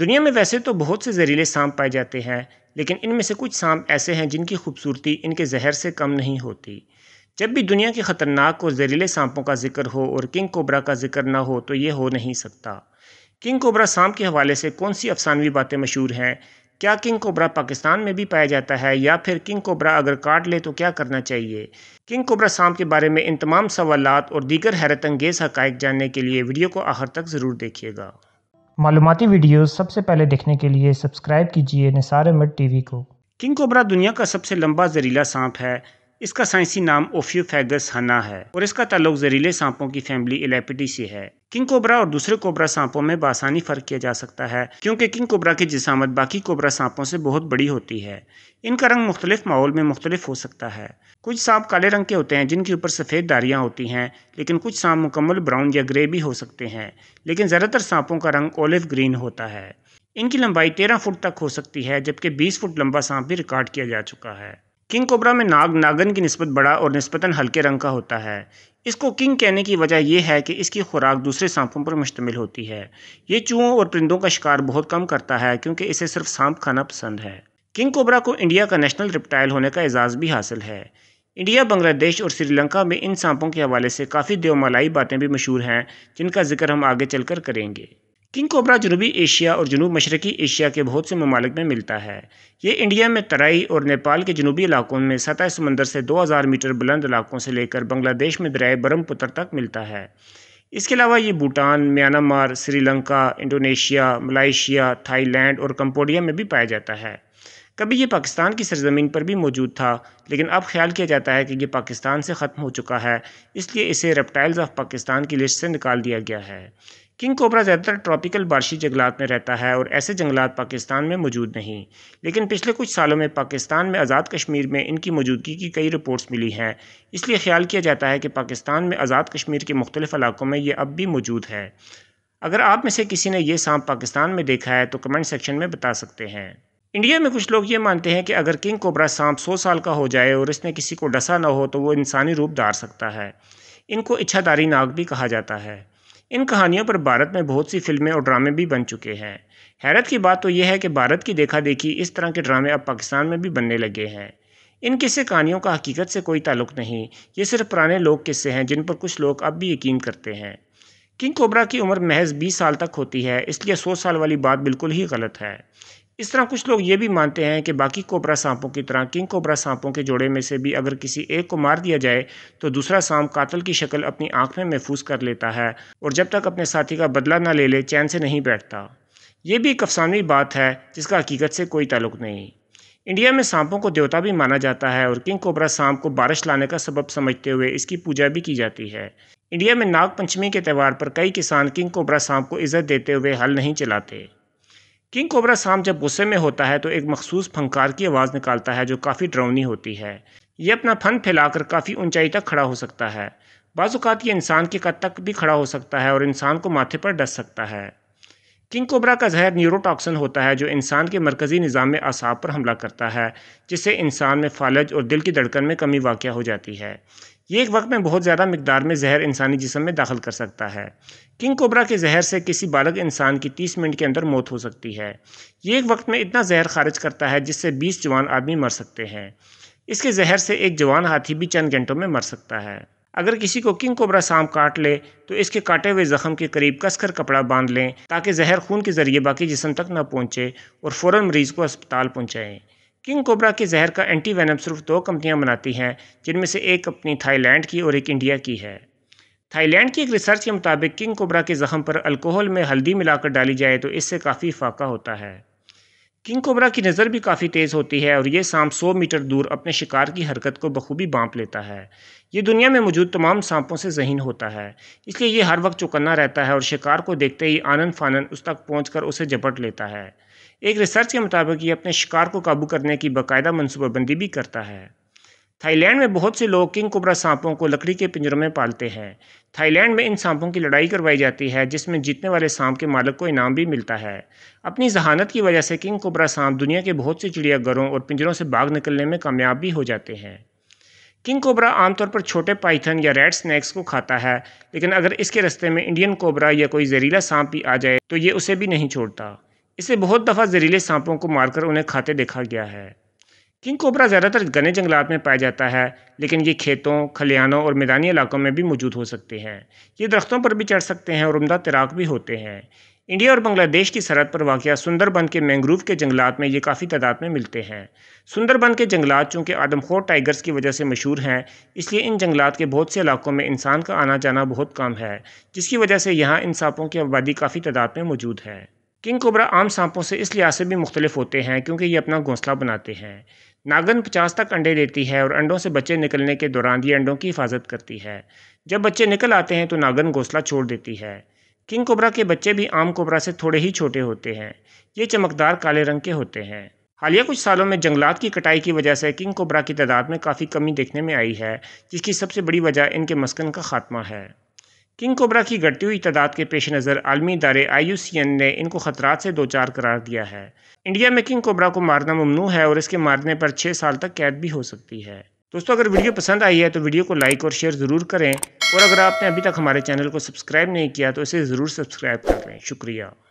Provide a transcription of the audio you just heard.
दुनिया में वैसे तो बहुत से जहरीले सांप पाए जाते हैं लेकिन इनमें से कुछ सांप ऐसे हैं जिनकी खूबसूरती इनके जहर से कम नहीं होती जब भी दुनिया के ख़तरनाक और जहरीले सांपों का जिक्र हो और किंग कोबरा का जिक्र ना हो तो ये हो नहीं सकता किंग कोबरा सांप के हवाले से कौन सी अफसानवी बातें मशहूर हैं क्या किंग कोबरा पाकिस्तान में भी पाया जाता है या फिर किंग कोबरा अगर काट ले तो क्या करना चाहिए किंग कोबरा सांप के बारे में इन तमाम सवालत और दीगर हैरत अंगेज़ हक़ जानने के लिए वीडियो को आखिर तक ज़रूर देखिएगा मालूमती वीडियो सबसे पहले देखने के लिए सब्सक्राइब कीजिए निसार अहमद टीवी को किंग कोबरा दुनिया का सबसे लंबा जहरीला सांप है इसका साइंसी नाम ओफ्यूफेगस हना है और इसका ताल्लुक जहरीले सांपों की फैमिली इलेपिटी से है किंग कोबरा और दूसरे कोबरा सांपों में बासानी फ़र्क किया जा सकता है क्योंकि किंग कोबरा की जिसामत बाकी कोबरा सांपों से बहुत बड़ी होती है इनका रंग मुख्तलिफ माहौल में मुख्तलिफ हो सकता है कुछ सांप काले रंग के होते हैं जिनके ऊपर सफ़ेद दारियाँ होती हैं लेकिन कुछ सांप मुकम्मल ब्राउन या ग्रे भी हो सकते हैं लेकिन ज़्यादातर सांपों का रंग ओलिव ग्रीन होता है इनकी लंबाई तेरह फुट तक हो सकती है जबकि बीस फुट लंबा सांप भी रिकॉर्ड किया जा चुका है किंग कोबरा में नाग नागन की नस्बत बड़ा और नस्बता हल्के रंग का होता है इसको किंग कहने की वजह यह है कि इसकी खुराक दूसरे सांपों पर मुश्तमिल होती है ये चूहों और परिंदों का शिकार बहुत कम करता है क्योंकि इसे सिर्फ सांप खाना पसंद है किंग कोबरा को इंडिया का नेशनल रिप्टाइल होने का एजाज़ भी हासिल है इंडिया बांग्लादेश और श्रीलंका में इन सांपों के हवाले से काफ़ी देवमालाई बातें भी मशहूर हैं जिनका जिक्र हम आगे चलकर करेंगे किंग कोबरा जनूबी एशिया और जनूब मशरक़ी एशिया के बहुत से ममालिक में मिलता है ये इंडिया में तराई और नेपाल के जनूबी इलाकों में सतह समंदर से 2000 मीटर बुलंद इलाकों से लेकर बांग्लादेश में दरए ब्रह्मपुत्र तक मिलता है इसके अलावा ये Bhutan Myanmar Sri Lanka Indonesia Malaysia Thailand और कम्बोडिया में भी पाया जाता है कभी ये पाकिस्तान की सरजमीन पर भी मौजूद था लेकिन अब ख्याल किया जाता है कि यह पाकिस्तान से ख़त्म हो चुका है इसलिए इसे रेप्टाइल्स ऑफ पाकिस्तान की लिस्ट से निकाल दिया गया है किंग कोबरा ज़्यादातर ट्रॉपिकल बारिशी जंगलात में रहता है और ऐसे जंगलात पाकिस्तान में मौजूद नहीं लेकिन पिछले कुछ सालों में पाकिस्तान में आज़ाद कश्मीर में इनकी मौजूदगी की कई रिपोर्ट्स मिली हैं इसलिए ख्याल किया जाता है कि पाकिस्तान में आज़ाद कश्मीर के मुख्तलिफ इलाकों में ये अब भी मौजूद है अगर आप में से किसी ने यह सांप पाकिस्तान में देखा है तो कमेंट सेक्शन में बता सकते हैं इंडिया में कुछ लोग ये मानते हैं कि अगर किंग कोबरा सांप सौ साल का हो जाए और इसने किसी को डसा ना हो तो वो इंसानी रूप धार सकता है इनको इच्छादारी नाग भी कहा जाता है इन कहानियों पर भारत में बहुत सी फिल्में और ड्रामे भी बन चुके हैं हैरत की बात तो यह है कि भारत की देखा देखी इस तरह के ड्रामे अब पाकिस्तान में भी बनने लगे हैं इन किस्से कहानियों का हकीकत से कोई ताल्लुक नहीं ये सिर्फ पुराने लोग किस्से हैं जिन पर कुछ लोग अब भी यकीन करते हैं किंग कोबरा की उम्र महज 20 साल तक होती है इसलिए 100 साल वाली बात बिल्कुल ही गलत है इस तरह कुछ लोग ये भी मानते हैं कि बाकी कोबरा सांपों की तरह किंग कोबरा सांपों के जोड़े में से भी अगर किसी एक को मार दिया जाए तो दूसरा सांप कातल की शक्ल अपनी आँख में महफूज कर लेता है और जब तक अपने साथी का बदला ना ले ले चैन से नहीं बैठता ये भी एक अफसानवी बात है जिसका हकीकत से कोई ताल्लुक नहीं इंडिया में सांपों को देवता भी माना जाता है और किंग कोबरा सांप को बारिश लाने का सबब समझते हुए इसकी पूजा भी की जाती है इंडिया में नाग पंचमी के त्यौहार पर कई किसान किंग कोबरा सांप को इज्जत देते हुए हल नहीं चलाते किंग कोबरा सांप जब गुस्से में होता है तो एक मखसूस फंकार की आवाज़ निकालता है जो काफ़ी ड्राउनी होती है यह अपना फन फैलाकर काफ़ी ऊंचाई तक खड़ा हो सकता है बाज़ात ये इंसान के कद तक भी खड़ा हो सकता है और इंसान को माथे पर डस सकता है किंग कोबरा का जहर न्यूरोटॉक्सन होता है जो इंसान के मरकज़ी निज़ाम में आसाब पर हमला करता है जिससे इंसान में फालज और दिल की धड़कन में कमी वाक़ हो जाती है ये एक वक्त में बहुत ज़्यादा मकदार में जहर इंसानी जिसम में दाखिल कर सकता है किंग कोबरा के जहर से किसी बालग इंसान की 30 मिनट के अंदर मौत हो सकती है ये एक वक्त में इतना जहर खारिज करता है जिससे 20 जवान आदमी मर सकते हैं इसके जहर से एक जवान हाथी भी चंद घंटों में मर सकता है अगर किसी को किंग कोबरा सांप काट ले तो इसके काटे हुए ज़ख़म के करीब कसकर कपड़ा बांध लें ताकि जहर खून के ज़रिए बाकी जिसम तक न पहुँचे और फ़ौर मरीज़ को अस्पताल पहुँचाएँ किंग कोबरा के जहर का एंटी वैनम सिर्फ दो कंपनियां बनाती हैं जिनमें से एक कंपनी थाईलैंड की और एक इंडिया की है थाईलैंड की एक रिसर्च के मुताबिक किंग कोबरा के ज़ख्म पर अल्कोहल में हल्दी मिलाकर डाली जाए तो इससे काफ़ी फाका होता है किंग कोबरा की नज़र भी काफ़ी तेज़ होती है और ये सांप 100 मीटर दूर अपने शिकार की हरकत को बखूबी बांप लेता है ये दुनिया में मौजूद तमाम सांपों से जहीन होता है इसलिए ये हर वक्त चौकन्ना रहता है और शिकार को देखते ही आनंद फानन उस तक पहुँच उसे झपट लेता है एक रिसर्च के मुताबिक ये अपने शिकार को काबू करने की बाकायदा मनसूबाबंदी भी करता है थाईलैंड में बहुत से लोग किंग कोबरा सांपों को लकड़ी के पिंजरों में पालते हैं थाईलैंड में इन सांपों की लड़ाई करवाई जाती है जिसमें जीतने वाले सांप के मालिक को इनाम भी मिलता है अपनी जहानत की वजह से किंग कोबरा सांप दुनिया के बहुत से चिड़ियाघरों और पिंजरों से बाग निकलने में कामयाब भी हो जाते हैं किंग कोबरा आमतौर पर छोटे पाइथन या रेड स्नैक्स को खाता है लेकिन अगर इसके रस्ते में इंडियन कोबरा या कोई जहरीला सांप भी आ जाए तो ये उसे भी नहीं छोड़ता इसे बहुत दफ़ा जहरीले सांपों को मारकर उन्हें खाते देखा गया है किंग कोबरा ज़्यादातर घने जंगलात में पाया जाता है लेकिन ये खेतों खलियानों और मैदानी इलाकों में भी मौजूद हो सकते हैं ये दरख्तों पर भी चढ़ सकते हैं और उमदा तैराक भी होते हैं इंडिया और बांग्लादेश की सरहद पर वाक़ सुंदरबन के मैंग्रोव के जंगलात में ये काफ़ी तादाद में मिलते हैं सुंदरबन के जंगलात चूँकि आदमखोर टाइगर्स की वजह से मशहूर हैं इसलिए इन जंगलात के बहुत से इलाकों में इंसान का आना जाना बहुत कम है जिसकी वजह से यहाँ इन सांपों की आबादी काफ़ी तादाद में मौजूद है किंग कोबरा आम सांपों से इस लिहाज से भी मुख्तलिफ होते हैं क्योंकि ये अपना घोंसला बनाते हैं नागन 50 तक अंडे देती है और अंडों से बच्चे निकलने के दौरान ये अंडों की हिफाजत करती है जब बच्चे निकल आते हैं तो नागन घोंसला छोड़ देती है किंग कोबरा के बच्चे भी आम कोबरा से थोड़े ही छोटे होते हैं ये चमकदार काले रंग के होते हैं हालिया कुछ सालों में जंगलात की कटाई की वजह से किंग कोबरा की तादाद में काफ़ी कमी देखने में आई है जिसकी सबसे बड़ी वजह इनके मस्कन का खात्मा है किंग कोबरा की घटती हुई तादाद के पेश नज़र आलमी इदारे आई यू सी एन ने इनको खतरात से दो चार करार दिया है इंडिया में किंग कोबरा को मारना ममनू है और इसके मारने पर छः साल तक कैद भी हो सकती है दोस्तों अगर वीडियो पसंद आई है तो वीडियो को लाइक और शेयर ज़रूर करें और अगर आपने अभी तक हमारे चैनल को सब्सक्राइब नहीं किया तो इसे ज़रूर सब्सक्राइब कर लें शुक्रिया